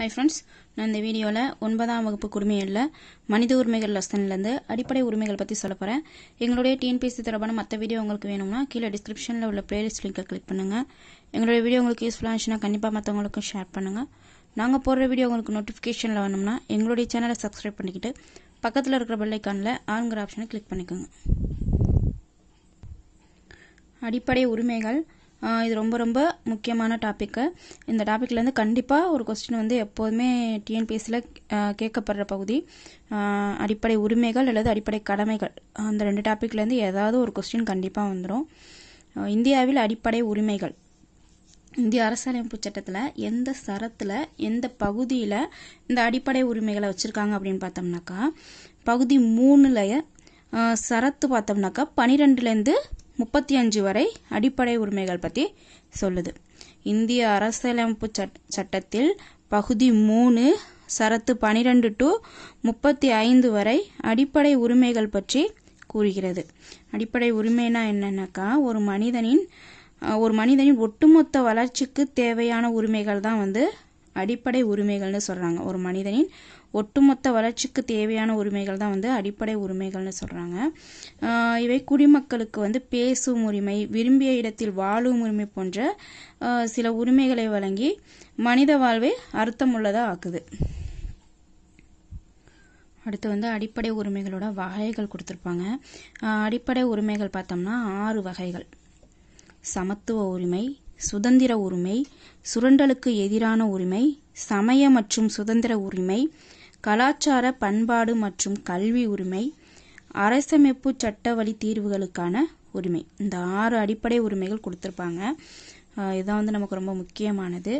hi friends நான் இந்த வீடியோவில் ஒன்பதாம் வகுப்பு குடுமையில் மனித உரிமைகள் லெசன்லேருந்து அடிப்படை உரிமைகள் பற்றி சொல்ல போகிறேன் எங்களுடைய டிஎன்பிசி தொடர்பான மற்ற வீடியோ உங்களுக்கு வேணும்னா கீழே டிஸ்கிரிப்ஷனில் உள்ள பிளேலிஸ்ட் லிங்கை கிளிக் பண்ணுங்கள் எங்களுடைய வீடியோ உங்களுக்கு யூஸ்ஃபுல்லாக இருந்துச்சுன்னா கண்டிப்பாக மற்றவங்களுக்கும் ஷேர் பண்ணுங்கள் நாங்கள் போடுற வீடியோ உங்களுக்கு நோட்டிஃபிகேஷனில் வரணும்னா எங்களுடைய சேனலை சப்ஸ்கிரைப் பண்ணிக்கிட்டு பக்கத்தில் இருக்கிற பெல்லைக்கானில் ஆளுங்கிற ஆப்ஷனை கிளிக் பண்ணிக்கோங்க அடிப்படை உரிமைகள் இது ரொம்ப ரொம்ப முக்கியமான டாப்பிக்கு இந்த டாப்பிக்லேருந்து கண்டிப்பாக ஒரு கொஸ்டின் வந்து எப்போதுமே டிஎன்பிஎஸ்சியில் கேட்கப்படுற பகுதி அடிப்படை உரிமைகள் அல்லது அடிப்படை கடமைகள் அந்த ரெண்டு டாப்பிக்லேருந்து ஏதாவது ஒரு கொஸ்டின் கண்டிப்பாக வந்துடும் இந்தியாவில் அடிப்படை உரிமைகள் இந்திய அரசியலமைப்பு சட்டத்தில் எந்த சரத்தில் எந்த பகுதியில் இந்த அடிப்படை உரிமைகளை வச்சுருக்காங்க அப்படின்னு பார்த்தோம்னாக்கா பகுதி மூணுலைய சரத்து பார்த்தோம்னாக்கா பனிரெண்டுலேருந்து முப்பத்தி அஞ்சு வரை அடிப்படை உரிமைகள் பற்றி சொல்லுது இந்திய அரசியலமைப்பு சட்டத்தில் பகுதி மூணு சரத்து பனிரெண்டு டு முப்பத்தி ஐந்து வரை அடிப்படை உரிமைகள் பற்றி கூறுகிறது அடிப்படை உரிமைனா என்னன்னாக்கா ஒரு மனிதனின் ஒரு மனிதனின் ஒட்டுமொத்த வளர்ச்சிக்கு தேவையான உரிமைகள் தான் வந்து அடிப்படை உரிமைகள்னு சொல்கிறாங்க ஒரு மனிதனின் ஒட்டுமொத்த வளர்ச்சிக்கு தேவையான உரிமைகள் தான் வந்து அடிப்படை உரிமைகள்னு சொல்கிறாங்க இவை குடிமக்களுக்கு வந்து பேசும் உரிமை விரும்பிய இடத்தில் வாழும் உரிமை போன்ற சில உரிமைகளை வழங்கி மனித வாழ்வை அர்த்தமுள்ளதாக ஆக்குது அடுத்து வந்து அடிப்படை உரிமைகளோட வகைகள் கொடுத்துருப்பாங்க அடிப்படை உரிமைகள் பார்த்தோம்னா ஆறு வகைகள் சமத்துவ உரிமை சுதந்திர உரிமை சுரண்டலுக்கு எதிரான உரிமை சமய மற்றும் சுதந்திர உரிமை கலாச்சார பண்பாடு மற்றும் கல்வி உரிமை அரசமைப்பு சட்ட வழி தீர்வுகளுக்கான உரிமை இந்த ஆறு அடிப்படை உரிமைகள் கொடுத்துருப்பாங்க இதுதான் வந்து நமக்கு ரொம்ப முக்கியமானது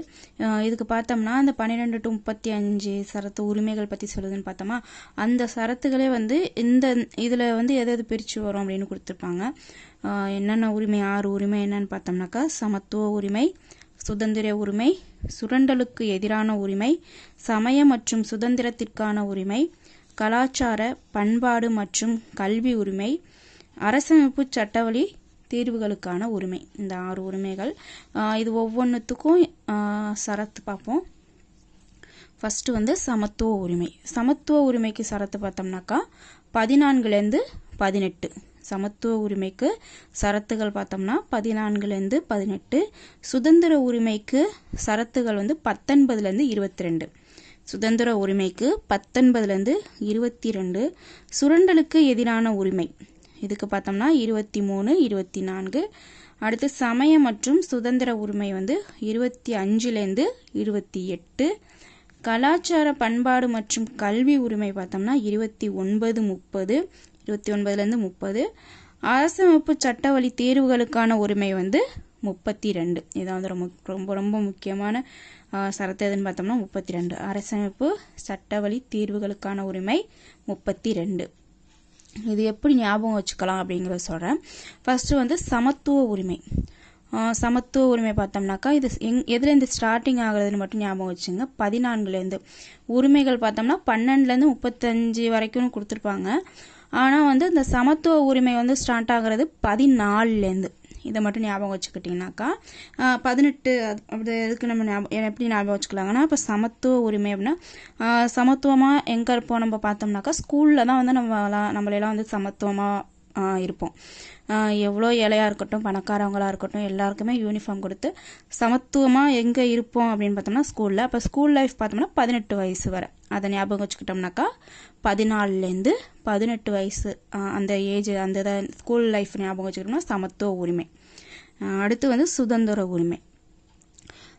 இதுக்கு பார்த்தோம்னா அந்த பன்னிரெண்டு டு முப்பத்தி அஞ்சு சரத்து உரிமைகள் பற்றி சொல்லுதுன்னு பார்த்தோமா அந்த சரத்துகளே வந்து இந்த இதில் வந்து எது எது பிரித்து வரும் அப்படின்னு கொடுத்துருப்பாங்க என்னென்ன உரிமை ஆறு உரிமை என்னன்னு பார்த்தோம்னாக்கா சமத்துவ உரிமை சுதந்திர உரிமை சுரண்டலுக்கு எதிரான உரிமை சமய மற்றும் சுதந்திரத்திற்கான உரிமை கலாச்சார பண்பாடு மற்றும் கல்வி உரிமை அரசமைப்பு சட்டவழி தீர்வுகளுக்கான உரிமை இந்த ஆறு உரிமைகள் இது ஒவ்வொன்றுத்துக்கும் சரத்து பார்ப்போம் ஃபஸ்ட்டு வந்து சமத்துவ உரிமை சமத்துவ உரிமைக்கு சரத்து பார்த்தோம்னாக்கா பதினான்குலேருந்து பதினெட்டு சமத்துவ உரிமைக்கு சரத்துகள் பார்த்தோம்னா பதினான்குலேருந்து பதினெட்டு சுதந்திர உரிமைக்கு சரத்துகள் வந்து பத்தொன்பதுலேருந்து இருபத்தி ரெண்டு சுதந்திர உரிமைக்கு பத்தொன்பதுலேருந்து இருபத்தி ரெண்டு சுரண்டலுக்கு எதிரான உரிமை இதுக்கு பார்த்தோம்னா இருபத்தி மூணு இருபத்தி நான்கு அடுத்து சமய மற்றும் சுதந்திர உரிமை வந்து இருபத்தி அஞ்சுலேருந்து இருபத்தி எட்டு கலாச்சார பண்பாடு மற்றும் கல்வி உரிமை பார்த்தோம்னா இருபத்தி ஒன்பது முப்பது இருபத்தி ஒன்பதுலேருந்து முப்பது அரசமைப்பு சட்ட வழி தேர்வுகளுக்கான உரிமை வந்து முப்பத்தி ரெண்டு இதான் வந்து ரொம்ப ரொம்ப ரொம்ப முக்கியமான சரத்து எதுன்னு பார்த்தோம்னா முப்பத்தி ரெண்டு அரசமைப்பு சட்ட வழி தீர்வுகளுக்கான உரிமை முப்பத்தி ரெண்டு இது எப்படி ஞாபகம் வச்சுக்கலாம் அப்படிங்கிறத சொல்கிறேன் ஃபஸ்ட்டு வந்து சமத்துவ உரிமை சமத்துவ உரிமை பார்த்தோம்னாக்கா இது எங் எதுலேருந்து ஸ்டார்டிங் ஆகுறதுன்னு மட்டும் ஞாபகம் வச்சுங்க பதினான்குலேருந்து உரிமைகள் பார்த்தோம்னா பன்னெண்டுலேருந்து முப்பத்தஞ்சு வரைக்கும் கொடுத்துருப்பாங்க ஆனால் வந்து இந்த சமத்துவ உரிமை வந்து ஸ்டார்ட் ஆகிறது பதினாலுலேருந்து இதை மட்டும் ஞாபகம் வச்சுக்கிட்டிங்கனாக்கா பதினெட்டு அது எதுக்கு நம்ம ஞாபகம் எப்படி ஞாபகம் வச்சுக்கலாங்கன்னா இப்போ சமத்துவ உரிமை அப்படின்னா சமத்துவமாக எங்கே இருப்போம் நம்ம பார்த்தோம்னாக்கா ஸ்கூலில் தான் வந்து நம்ம நம்மளெல்லாம் வந்து சமத்துவமாக இருப்போம் எவ்வளோ ஏழையாக இருக்கட்டும் பணக்காரவங்களாக இருக்கட்டும் எல்லாருக்குமே யூனிஃபார்ம் கொடுத்து சமத்துவமாக எங்கே இருப்போம் அப்படின்னு பார்த்தோம்னா ஸ்கூலில் அப்போ ஸ்கூல் லைஃப் பார்த்தோம்னா பதினெட்டு வயசு வரை அதை ஞாபகம் வச்சுக்கிட்டோம்னாக்கா பதினாலுலேருந்து பதினெட்டு வயசு அந்த ஏஜ் அந்த ஸ்கூல் லைஃப் ஞாபகம் வச்சுக்கிட்டோம்னா சமத்துவ உரிமை அடுத்து வந்து சுதந்திர உரிமை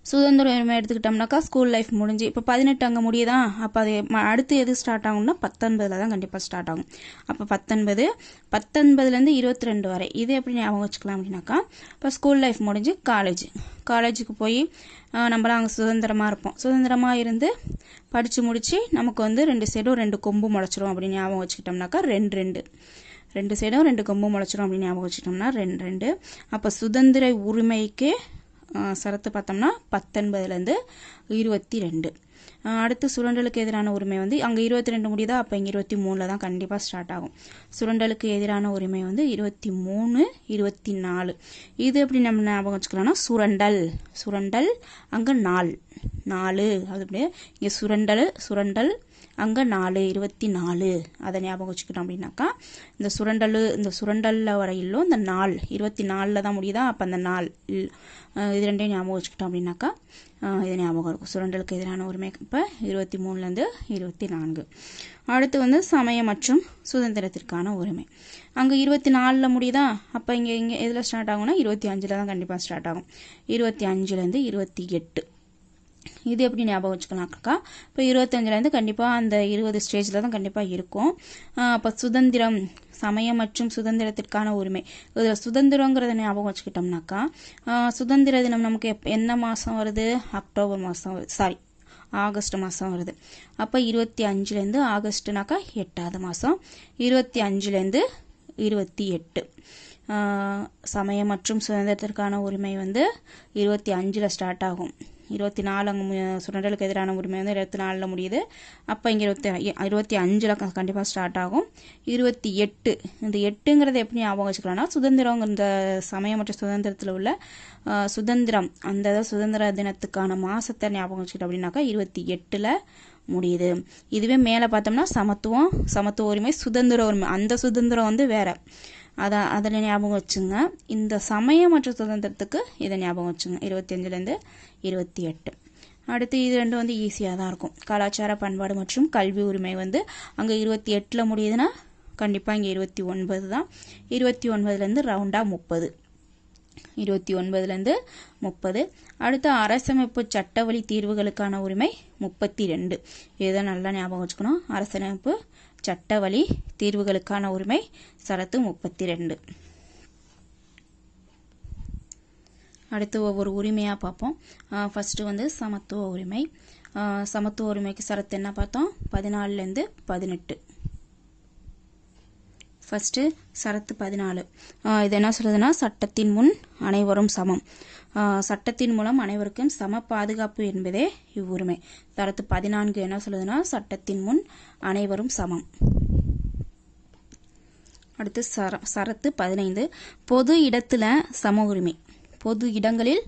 சுதந்திரம் எடுத்துக்கிட்டோம்னாக்கா ஸ்கூல் லைஃப் முடிஞ்சு இப்போ பதினெட்டு அங்கே முடியுதான் அப்போ அது அடுத்து எது ஸ்டார்ட் ஆகும்னா பத்தொன்பதில் தான் கண்டிப்பாக ஸ்டார்ட் ஆகும் அப்போ பத்தொன்பது பத்தொன்பதுலேருந்து இருபத்தி ரெண்டு வரை இது எப்படி ஞாபகம் வச்சுக்கலாம் அப்படின்னாக்கா இப்போ ஸ்கூல் லைஃப் முடிஞ்சு காலேஜ் காலேஜுக்கு போய் நம்மளாம் அங்கே சுதந்திரமாக இருப்போம் சுதந்திரமாக இருந்து படித்து முடித்து நமக்கு வந்து ரெண்டு சைடும் ரெண்டு கொம்பு முளைச்சிரும் அப்படின்னு ஞாபகம் வச்சுக்கிட்டோம்னாக்கா ரெண்டு ரெண்டு ரெண்டு சைடும் ரெண்டு கொம்பு முளைச்சிரும் அப்படின்னு ஞாபகம் வச்சுட்டோம்னா ரெண்டு ரெண்டு அப்போ சுதந்திர உரிமைக்கு சரத்து பார்த்தோம்னா பத்தொன்பதுலேருந்து இருபத்தி ரெண்டு அடுத்து சுரண்டலுக்கு எதிரான உரிமை வந்து அங்கே இருபத்தி ரெண்டு முடியுதா அப்போ இங்கே இருபத்தி மூணில் தான் கண்டிப்பாக ஸ்டார்ட் ஆகும் சுரண்டலுக்கு எதிரான உரிமை வந்து இருபத்தி மூணு இருபத்தி நாலு இது எப்படி நம்ம ஞாபகம் வச்சுக்கலாம்னா சுரண்டல் சுரண்டல் அங்கே நாள் நாலு அப்படியே இங்கே சுரண்டல் சுரண்டல் அங்கே நாலு இருபத்தி நாலு அதை ஞாபகம் வச்சுக்கிட்டோம் அப்படின்னாக்கா இந்த சுரண்டல் இந்த சுரண்டலில் வரையிலும் இந்த நாள் இருபத்தி நாலில் தான் முடியுதா அப்போ அந்த நாள் இது ரெண்டையும் ஞாபகம் வச்சுக்கிட்டோம் அப்படின்னாக்கா இது ஞாபகம் இருக்கும் சுரண்டலுக்கு எதிரான உரிமை இப்போ இருபத்தி மூணுலேருந்து இருபத்தி நான்கு அடுத்து வந்து சமயம் மற்றும் சுதந்திரத்திற்கான உரிமை அங்கே இருபத்தி நாலில் முடியுதா அப்போ இங்கே இங்கே எதில் ஸ்டார்ட் ஆகும்னா இருபத்தி அஞ்சில் தான் கண்டிப்பாக ஸ்டார்ட் ஆகும் இருபத்தி அஞ்சுலேருந்து இருபத்தி எட்டு இது எப்படி ஞாபகம் வச்சுக்கலாம்க்கா இப்போ இருபத்தஞ்சிலேருந்து கண்டிப்பாக அந்த இருபது ஸ்டேஜில் தான் கண்டிப்பாக இருக்கும் அப்போ சுதந்திரம் சமயம் மற்றும் சுதந்திரத்திற்கான உரிமை இதில் சுதந்திரங்கிறத ஞாபகம் வச்சுக்கிட்டோம்னாக்கா சுதந்திர தினம் நமக்கு எப் என்ன மாதம் வருது அக்டோபர் மாதம் சாரி ஆகஸ்ட் மாதம் வருது அப்போ இருபத்தி அஞ்சுலேருந்து ஆகஸ்ட்னாக்கா எட்டாவது மாதம் இருபத்தி அஞ்சுலேருந்து இருபத்தி எட்டு சமயம் மற்றும் சுதந்திரத்திற்கான உரிமை வந்து இருபத்தி அஞ்சில் ஸ்டார்ட் ஆகும் இருபத்தி நாலு அங்கே சுரண்டலுக்கு எதிரான உரிமை வந்து இருபத்தி நாலில் முடியுது அப்போ இங்கே இருபத்தி இருபத்தி அஞ்சில் கண்டிப்பாக ஸ்டார்ட் ஆகும் இருபத்தி எட்டு இந்த எட்டுங்கிறத எப்படி ஞாபகம் வச்சுக்கலாம்னா சுதந்திரங்கிற இந்த சமயமற்ற சுதந்திரத்தில் உள்ள சுதந்திரம் அந்த சுதந்திர தினத்துக்கான மாதத்தை ஞாபகம் வச்சுக்கிட்டோம் அப்படின்னாக்கா இருபத்தி எட்டில் முடியுது இதுவே மேலே பார்த்தோம்னா சமத்துவம் சமத்துவ உரிமை சுதந்திர உரிமை அந்த சுதந்திரம் வந்து வேறு அதை அதில் ஞாபகம் வச்சுங்க இந்த சமயம் மற்றும் சுதந்திரத்துக்கு இதை ஞாபகம் வச்சுங்க இருபத்தஞ்சிலேருந்து இருபத்தி எட்டு அடுத்து இது ரெண்டும் வந்து ஈஸியாக தான் இருக்கும் கலாச்சார பண்பாடு மற்றும் கல்வி உரிமை வந்து அங்கே இருபத்தி எட்டில் முடியுதுன்னா கண்டிப்பாக இங்கே இருபத்தி ஒன்பது தான் இருபத்தி ஒன்பதுலேருந்து ரவுண்டாக முப்பது இருபத்தி ஒன்பதுலேருந்து முப்பது அடுத்து அரசமைப்பு சட்டவழி தீர்வுகளுக்கான உரிமை முப்பத்தி ரெண்டு இதுதான் நல்லா ஞாபகம் வச்சுக்கணும் அரசமைப்பு சட்டவழி தீர்வுகளுக்கான உரிமை சரத்து முப்பத்தி ரெண்டு அடுத்து ஒவ்வொரு உரிமையாக பார்ப்போம் ஃபஸ்ட்டு வந்து சமத்துவ உரிமை சமத்துவ உரிமைக்கு சரத்து என்ன பார்த்தோம் பதினாலுலேருந்து பதினெட்டு ஃபஸ்ட்டு சரத்து பதினாலு இது என்ன சொல்லுதுன்னா சட்டத்தின் முன் அனைவரும் சமம் சட்டத்தின் மூலம் அனைவருக்கும் சம பாதுகாப்பு என்பதே இவ்வுரிமை தரத்து பதினான்கு என்ன சொல்லுதுன்னா சட்டத்தின் முன் அனைவரும் சமம் அடுத்து சர சரத்து பதினைந்து பொது இடத்துல சம உரிமை பொது இடங்களில்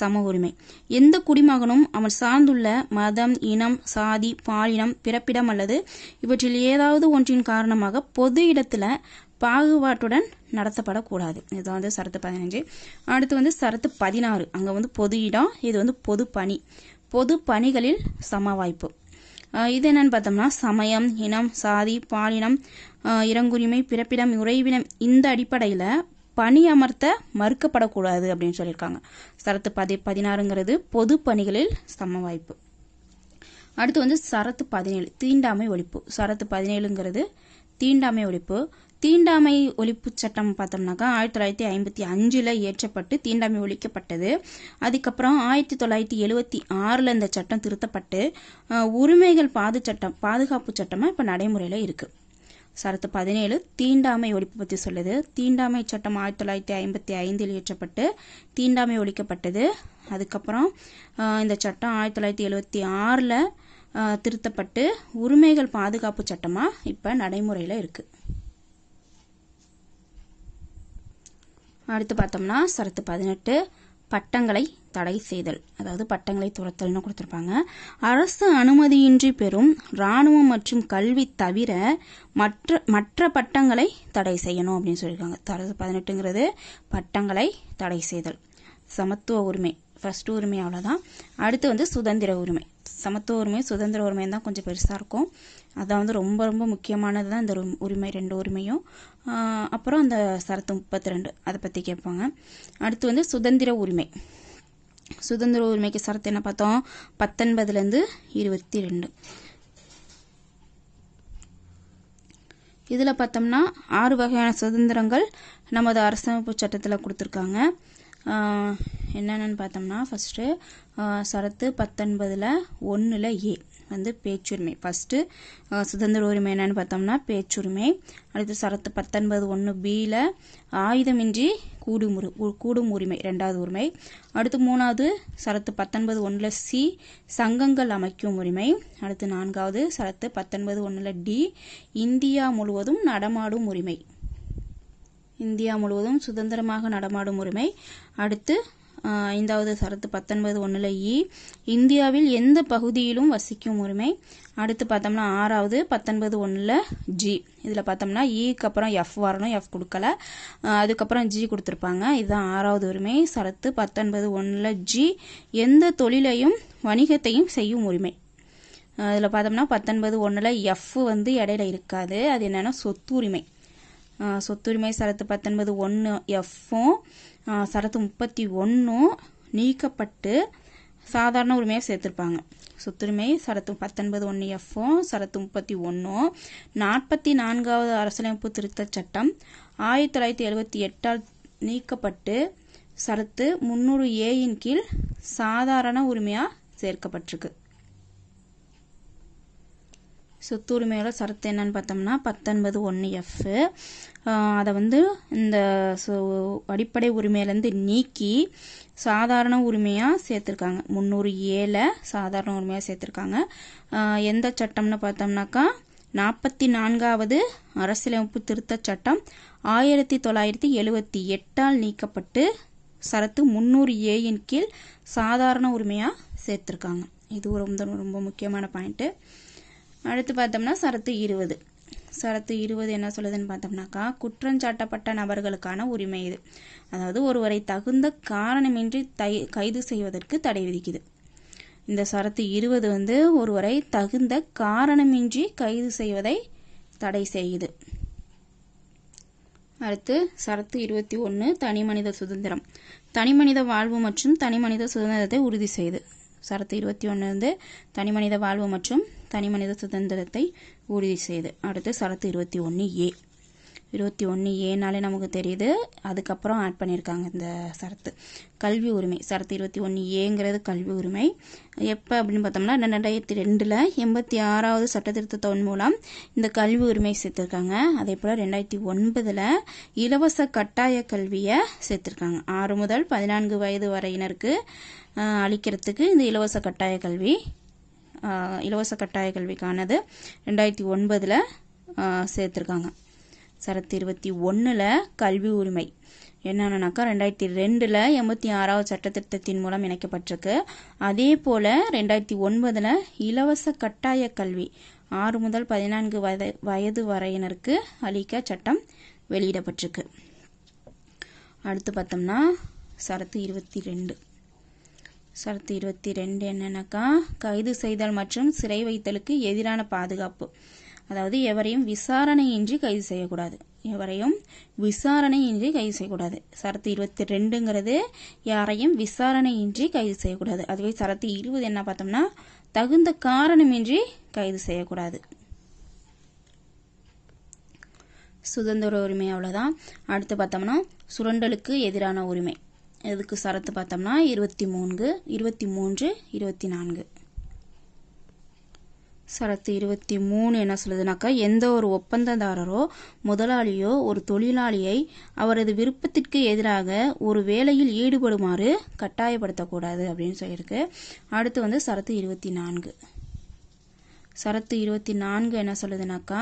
சம உரிமை எந்த குடிமகனும் அவன் சார்ந்துள்ள மதம் இனம் சாதி பாலினம் பிறப்பிடம் அல்லது இவற்றில் ஏதாவது ஒன்றின் காரணமாக பொது இடத்துல பாகுபாட்டுடன் நடத்தப்படக்கூடாது இதுதான் வந்து சரத்து பதினஞ்சு அடுத்து வந்து சரத்து பதினாறு அங்கே வந்து பொது இடம் இது வந்து பொது பணி பொது பணிகளில் சம வாய்ப்பு இது என்னன்னு பார்த்தோம்னா சமயம் இனம் சாதி பாலினம் இறங்குரிமை பிறப்பிடம் உறைவிடம் இந்த அடிப்படையில் பணி அமர்த்த மறுக்கப்படக்கூடாது அப்படின்னு சொல்லியிருக்காங்க சரத்து பதி பதினாறுங்கிறது பொது பணிகளில் சம வாய்ப்பு அடுத்து வந்து சரத்து பதினேழு தீண்டாமை ஒழிப்பு சரத்து பதினேழுங்கிறது தீண்டாமை ஒழிப்பு தீண்டாமை ஒழிப்பு சட்டம் பார்த்தோம்னாக்கா ஆயிரத்தி தொள்ளாயிரத்தி ஐம்பத்தி அஞ்சில் இயற்றப்பட்டு தீண்டாமை ஒழிக்கப்பட்டது அதுக்கப்புறம் ஆயிரத்தி தொள்ளாயிரத்தி எழுபத்தி ஆறில் இந்த சட்டம் திருத்தப்பட்டு உரிமைகள் பாது சட்டம் பாதுகாப்பு சட்டமாக இப்போ நடைமுறையில் இருக்குது சரத்து பதினேழு தீண்டாமை ஒழிப்பு பற்றி சொல்லுது தீண்டாமை சட்டம் ஆயிரத்தி தொள்ளாயிரத்தி ஐம்பத்தி ஐந்தில் இயற்றப்பட்டு தீண்டாமை ஒழிக்கப்பட்டது அதுக்கப்புறம் இந்த சட்டம் ஆயிரத்தி தொள்ளாயிரத்தி எழுபத்தி ஆறில் திருத்தப்பட்டு உரிமைகள் பாதுகாப்பு சட்டமாக இப்போ நடைமுறையில் இருக்குது அடுத்து பார்த்தோம்னா சரத்து பதினெட்டு பட்டங்களை தடை செய்தல் அதாவது பட்டங்களை துரத்தல்னு கொடுத்துருப்பாங்க அரசு அனுமதியின்றி பெறும் இராணுவம் மற்றும் கல்வி தவிர மற்ற மற்ற பட்டங்களை தடை செய்யணும் அப்படின்னு சொல்லியிருக்காங்க தரது பதினெட்டுங்கிறது பட்டங்களை தடை செய்தல் சமத்துவ உரிமை ஃபர்ஸ்ட் உரிமை அவ்வளோதான் அடுத்து வந்து சுதந்திர உரிமை சமத்துவ உரிமை சுதந்திர உரிமையும் தான் கொஞ்சம் பெருசாக இருக்கும் அதான் வந்து ரொம்ப ரொம்ப முக்கியமானது தான் இந்த உரிமை ரெண்டு உரிமையும் அப்புறம் அந்த சரத்து முப்பத்தி ரெண்டு அதை பற்றி கேட்பாங்க அடுத்து வந்து சுதந்திர உரிமை சுதந்திர உரிமைக்கு சரத்து என்ன பார்த்தோம் பத்தொன்பதுலேருந்து இருபத்தி ரெண்டு இதில் பார்த்தோம்னா ஆறு வகையான சுதந்திரங்கள் நமது அரசமைப்பு சட்டத்தில் கொடுத்துருக்காங்க என்னென்னு பார்த்தோம்னா ஃபஸ்ட்டு சரத்து பத்தொன்பதில் ஒன்றில் ஏ வந்து பேச்சுரிமை ஃபஸ்ட்டு சுதந்திர உரிமை என்னன்னு பார்த்தோம்னா பேச்சுரிமை அடுத்து சரத்து பத்தொன்பது ஒன்று பியில் ஆயுதமின்றி கூடும் கூடும் உரிமை ரெண்டாவது உரிமை அடுத்து மூணாவது சரத்து பத்தொன்பது ஒன்றில் சி சங்கங்கள் அமைக்கும் உரிமை அடுத்து நான்காவது சரத்து பத்தொன்பது ஒன்றில் டி இந்தியா முழுவதும் நடமாடும் உரிமை இந்தியா முழுவதும் சுதந்திரமாக நடமாடும் உரிமை அடுத்து ஐந்தாவது சரத்து பத்தொன்பது ஒன்றில் இ இந்தியாவில் எந்த பகுதியிலும் வசிக்கும் உரிமை அடுத்து பார்த்தோம்னா ஆறாவது பத்தொன்பது ஒன்றில் ஜி இதில் பார்த்தோம்னா இக்கு e அப்புறம் எஃப் வரணும் எஃப் கொடுக்கல அதுக்கப்புறம் ஜி கொடுத்துருப்பாங்க இதுதான் ஆறாவது உரிமை சரத்து பத்தொன்பது ஒன்றில் ஜி எந்த தொழிலையும் வணிகத்தையும் செய்யும் உரிமை அதில் பார்த்தோம்னா பத்தொன்பது ஒன்றில் எஃப் வந்து இடையில இருக்காது அது என்னென்னா சொத்துரிமை சொத்துரிமை சரத்து பத்தொன்பது ஒன்று எஃப்ஓ சரத்து முப்பத்தி ஒன்றும் நீக்கப்பட்டு சாதாரண உரிமையாக சேர்த்துருப்பாங்க சொத்துரிமை சரத்து பத்தொன்பது ஒன்று எஃப்ஓ சரத்து முப்பத்தி ஒன்றும் நாற்பத்தி நான்காவது அரசியலமைப்பு திருத்தச் சட்டம் ஆயிரத்தி தொள்ளாயிரத்தி எழுபத்தி எட்டால் நீக்கப்பட்டு சரத்து முன்னூறு ஏயின் கீழ் சாதாரண உரிமையாக சேர்க்கப்பட்டிருக்கு ஸோ சரத்து என்னன்னு பார்த்தோம்னா பத்தொன்பது ஒன்று எஃப்பு அதை வந்து இந்த அடிப்படை உரிமையிலேருந்து நீக்கி சாதாரண உரிமையாக சேர்த்துருக்காங்க முந்நூறு ஏழை சாதாரண உரிமையாக சேர்த்துருக்காங்க எந்த சட்டம்னு பார்த்தோம்னாக்கா நாற்பத்தி நான்காவது அரசியலமைப்பு திருத்தச் சட்டம் ஆயிரத்தி தொள்ளாயிரத்தி எழுவத்தி எட்டால் நீக்கப்பட்டு சரத்து முந்நூறு ஏயின் கீழ் சாதாரண உரிமையாக சேர்த்துருக்காங்க இது ரொம்ப ரொம்ப முக்கியமான பாயிண்ட்டு அடுத்து பார்த்தோம்னா சரத்து இருபது சரத்து இருபது என்ன சொல்லுதுன்னு பார்த்தோம்னாக்கா குற்றஞ்சாட்டப்பட்ட நபர்களுக்கான உரிமை இது அதாவது ஒருவரை தகுந்த காரணமின்றி தை கைது செய்வதற்கு தடை விதிக்குது இந்த சரத்து இருபது வந்து ஒருவரை தகுந்த காரணமின்றி கைது செய்வதை தடை செய்யுது அடுத்து சரத்து இருபத்தி ஒன்று தனிமனித சுதந்திரம் தனிமனித வாழ்வு மற்றும் தனிமனித சுதந்திரத்தை உறுதி செய்யுது சரத்து இருபத்தி ஒன்று வந்து தனிமனித வாழ்வு மற்றும் தனிமனித சுதந்திரத்தை உறுதி செய்து அடுத்து சரத்து இருபத்தி ஒன்று ஏ இருபத்தி ஒன்று ஏனாலே நமக்கு தெரியுது அதுக்கப்புறம் ஆட் பண்ணியிருக்காங்க இந்த சரத்து கல்வி உரிமை சரத்து இருபத்தி ஒன்று ஏங்கிறது கல்வி உரிமை எப்போ அப்படின்னு பார்த்தோம்னா ரெண்டாயிரத்தி ரெண்டில் எண்பத்தி ஆறாவது சட்ட திருத்தத்தின் மூலம் இந்த கல்வி உரிமை சேர்த்துருக்காங்க அதே போல் ரெண்டாயிரத்தி ஒன்பதில் இலவச கட்டாய கல்வியை சேர்த்துருக்காங்க ஆறு முதல் பதினான்கு வயது வரையினருக்கு அளிக்கிறதுக்கு இந்த இலவச கட்டாய கல்வி இலவச கட்டாய கல்விக்கானது ரெண்டாயிரத்தி ஒன்பதில் சேர்த்துருக்காங்க சரத்து இருபத்தி ஒன்றில் கல்வி உரிமை என்னென்னனாக்கா ரெண்டாயிரத்தி ரெண்டில் எண்பத்தி ஆறாவது திட்டத்தின் மூலம் இணைக்கப்பட்டிருக்கு அதே போல் ரெண்டாயிரத்தி ஒன்பதில் இலவச கட்டாய கல்வி ஆறு முதல் பதினான்கு வயது வயது வரையினருக்கு அளிக்க சட்டம் வெளியிடப்பட்டிருக்கு அடுத்து பார்த்தோம்னா சரத்து இருபத்தி ரெண்டு சரத்து இருபத்தி ரெண்டு என்னென்னாக்கா கைது செய்தல் மற்றும் சிறை வைத்தலுக்கு எதிரான பாதுகாப்பு அதாவது எவரையும் விசாரணையின்றி கைது செய்யக்கூடாது எவரையும் விசாரணையின்றி கைது செய்யக்கூடாது சரத்து இருபத்தி ரெண்டுங்கிறது யாரையும் விசாரணையின்றி கைது செய்யக்கூடாது அதுவே சரத்து இருபது என்ன பார்த்தோம்னா தகுந்த காரணமின்றி கைது செய்யக்கூடாது சுதந்திர உரிமை அவ்வளோதான் அடுத்து பார்த்தோம்னா சுரண்டலுக்கு எதிரான உரிமை எதுக்கு சரத்து பார்த்தோம்னா இருபத்தி மூணு இருபத்தி மூன்று இருபத்தி நான்கு சரத்து இருபத்தி மூணு என்ன சொல்லுதுனாக்கா எந்த ஒரு ஒப்பந்ததாரரோ முதலாளியோ ஒரு தொழிலாளியை அவரது விருப்பத்திற்கு எதிராக ஒரு வேலையில் ஈடுபடுமாறு கட்டாயப்படுத்தக்கூடாது அப்படின்னு சொல்லியிருக்கு அடுத்து வந்து சரத்து இருபத்தி நான்கு சரத்து இருபத்தி நான்கு என்ன சொல்லுதுனாக்கா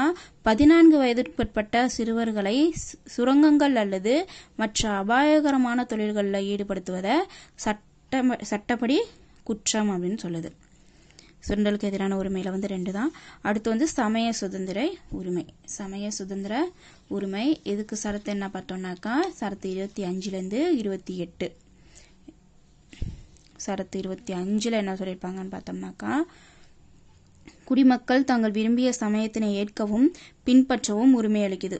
பதினான்கு வயதிற்குட்பட்ட சிறுவர்களை சுரங்கங்கள் அல்லது மற்ற அபாயகரமான தொழில்களில் ஈடுபடுத்துவதை சட்ட சட்டப்படி குற்றம் அப்படின்னு சொல்லுது சுரண்டலுக்கு எதிரான உரிமையில் வந்து ரெண்டு தான் அடுத்து வந்து சமய சுதந்திர உரிமை சமய சுதந்திர உரிமை இதுக்கு சரத்து என்ன பார்த்தோம்னாக்கா சரத்து இருபத்தி அஞ்சுலேருந்து இருபத்தி எட்டு சரத்து இருபத்தி அஞ்சில் என்ன சொல்லியிருப்பாங்கன்னு பார்த்தோம்னாக்கா குடிமக்கள் தாங்கள் விரும்பிய சமயத்தினை ஏற்கவும் பின்பற்றவும் உரிமை அளிக்குது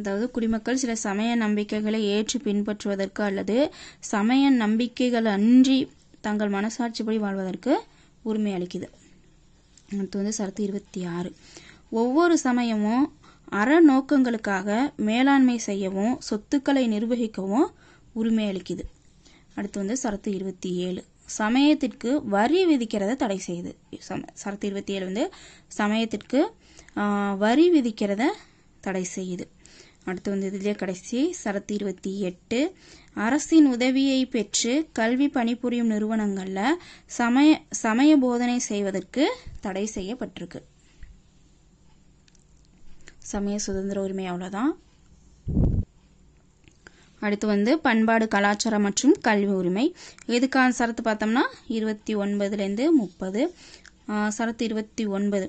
அதாவது குடிமக்கள் சில சமய நம்பிக்கைகளை ஏற்று பின்பற்றுவதற்கு அல்லது சமய நம்பிக்கைகள் அன்றி தங்கள் மனசாட்சிப்படி வாழ்வதற்கு உரிமை அளிக்குது அடுத்து வந்து சரத்து இருபத்தி ஆறு ஒவ்வொரு சமயமும் அறநோக்கங்களுக்காக மேலாண்மை செய்யவும் சொத்துக்களை நிர்வகிக்கவும் உரிமை அளிக்குது அடுத்து வந்து சரத்து இருபத்தி ஏழு சமயத்திற்கு வரி விதிக்கிறத தடை செய்யுது சரத்து இருபத்தி ஏழு வந்து சமயத்திற்கு வரி விதிக்கிறத தடை செய்யுது அடுத்து வந்து இதுலேயே கடைசி சரத்து இருபத்தி எட்டு அரசின் உதவியை பெற்று கல்வி பணிபுரியும் நிறுவனங்களில் சமய சமய போதனை செய்வதற்கு தடை செய்யப்பட்டிருக்கு சமய சுதந்திர உரிமை அவ்வளோதான் அடுத்து வந்து பண்பாடு கலாச்சாரம் மற்றும் கல்வி உரிமை எதுக்கான சரத்து பார்த்தோம்னா இருபத்தி ஒன்பதுலேருந்து முப்பது சரத்து இருபத்தி ஒன்பது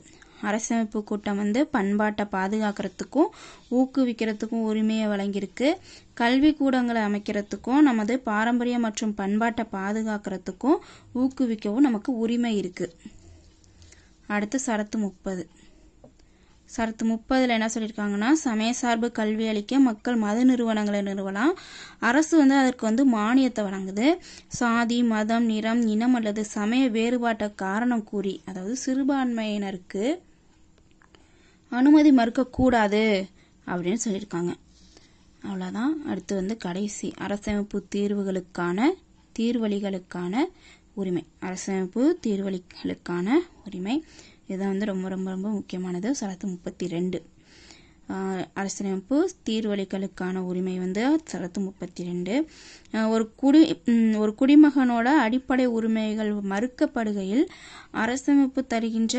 அரசமைப்பு கூட்டம் வந்து பண்பாட்டை பாதுகாக்கிறதுக்கும் ஊக்குவிக்கிறதுக்கும் உரிமையை வழங்கியிருக்கு கல்வி கூடங்களை அமைக்கிறதுக்கும் நமது பாரம்பரியம் மற்றும் பண்பாட்டை பாதுகாக்கிறதுக்கும் ஊக்குவிக்கவும் நமக்கு உரிமை இருக்குது அடுத்து சரத்து முப்பது சரத்து முப்பதில் என்ன சொல்லியிருக்காங்கன்னா சார்பு கல்வி அளிக்க மக்கள் மத நிறுவனங்களை நிறுவலாம் அரசு வந்து அதற்கு வந்து மானியத்தை வழங்குது சாதி மதம் நிறம் இனம் அல்லது சமய வேறுபாட்டை காரணம் கூறி அதாவது சிறுபான்மையினருக்கு அனுமதி மறுக்கக்கூடாது அப்படின்னு சொல்லியிருக்காங்க அவ்வளோதான் அடுத்து வந்து கடைசி அரசமைப்பு தீர்வுகளுக்கான தீர்வழிகளுக்கான உரிமை அரசமைப்பு தீர்வழிகளுக்கான உரிமை இதுதான் வந்து ரொம்ப ரொம்ப ரொம்ப முக்கியமானது சரத்து முப்பத்தி ரெண்டு அரசியலமைப்பு தீர்வழிகளுக்கான உரிமை வந்து சரத்து முப்பத்தி ரெண்டு ஒரு குடி ஒரு குடிமகனோட அடிப்படை உரிமைகள் மறுக்கப்படுகையில் அரசமைப்பு தருகின்ற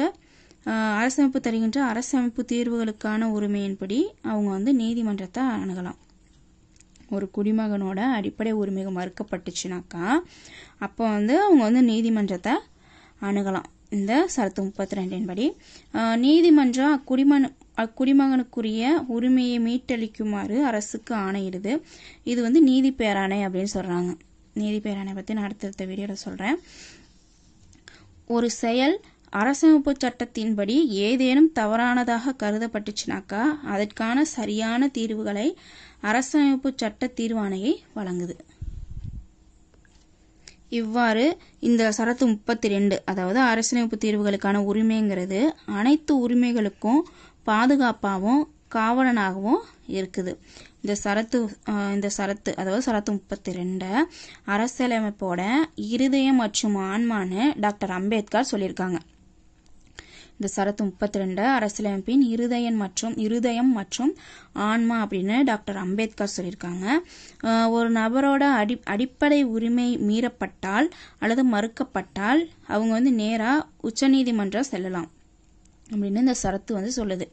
அரசமைப்பு தருகின்ற அரசமைப்பு தீர்வுகளுக்கான உரிமையின்படி அவங்க வந்து நீதிமன்றத்தை அணுகலாம் ஒரு குடிமகனோட அடிப்படை உரிமைகள் மறுக்கப்பட்டுச்சுனாக்கா அப்போ வந்து அவங்க வந்து நீதிமன்றத்தை அணுகலாம் இந்த சரத்து முப்பத்தி ரெண்டின் படி நீதிமன்றம் அக்குடிமன் அக்குடிமகனுக்குரிய உரிமையை மீட்டளிக்குமாறு அரசுக்கு ஆணையிடுது இது வந்து நீதி பேராணை அப்படின்னு சொல்கிறாங்க நீதி பேராணை பற்றி நான் அடுத்தடுத்த வீடியோவில் சொல்கிறேன் ஒரு செயல் அரசமைப்பு சட்டத்தின்படி ஏதேனும் தவறானதாக கருதப்பட்டுச்சுனாக்கா அதற்கான சரியான தீர்வுகளை அரசமைப்பு சட்ட தீர்வாணையை வழங்குது இவ்வாறு இந்த சரத்து முப்பத்தி ரெண்டு அதாவது அரசியலமைப்பு தீர்வுகளுக்கான உரிமைங்கிறது அனைத்து உரிமைகளுக்கும் பாதுகாப்பாகவும் காவலனாகவும் இருக்குது இந்த சரத்து இந்த சரத்து அதாவது சரத்து முப்பத்தி ரெண்டை அரசியலமைப்போட இருதயம் மற்றும் ஆன்மான்னு டாக்டர் அம்பேத்கர் சொல்லியிருக்காங்க இந்த சரத்து முப்பத்தி ரெண்டு அரசியலமைப்பின் இருதயன் மற்றும் இருதயம் மற்றும் ஆன்மா அப்படின்னு டாக்டர் அம்பேத்கர் சொல்லியிருக்காங்க ஒரு நபரோட அடி அடிப்படை உரிமை மீறப்பட்டால் அல்லது மறுக்கப்பட்டால் அவங்க வந்து நேராக உச்சநீதிமன்றம் செல்லலாம் அப்படின்னு இந்த சரத்து வந்து சொல்லுது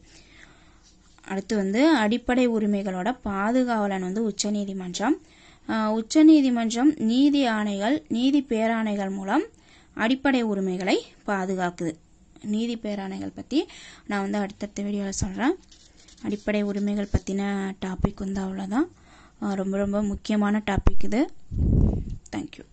அடுத்து வந்து அடிப்படை உரிமைகளோட பாதுகாவலன் வந்து உச்சநீதிமன்றம் உச்சநீதிமன்றம் நீதி ஆணைகள் நீதி பேராணைகள் மூலம் அடிப்படை உரிமைகளை பாதுகாக்குது நீதி பேராணைகள் பற்றி நான் வந்து அடுத்தடுத்த வீடியோவில் சொல்கிறேன் அடிப்படை உரிமைகள் பற்றின டாபிக் வந்து அவ்வளோதான் ரொம்ப ரொம்ப முக்கியமான டாபிக் இது தேங்க்யூ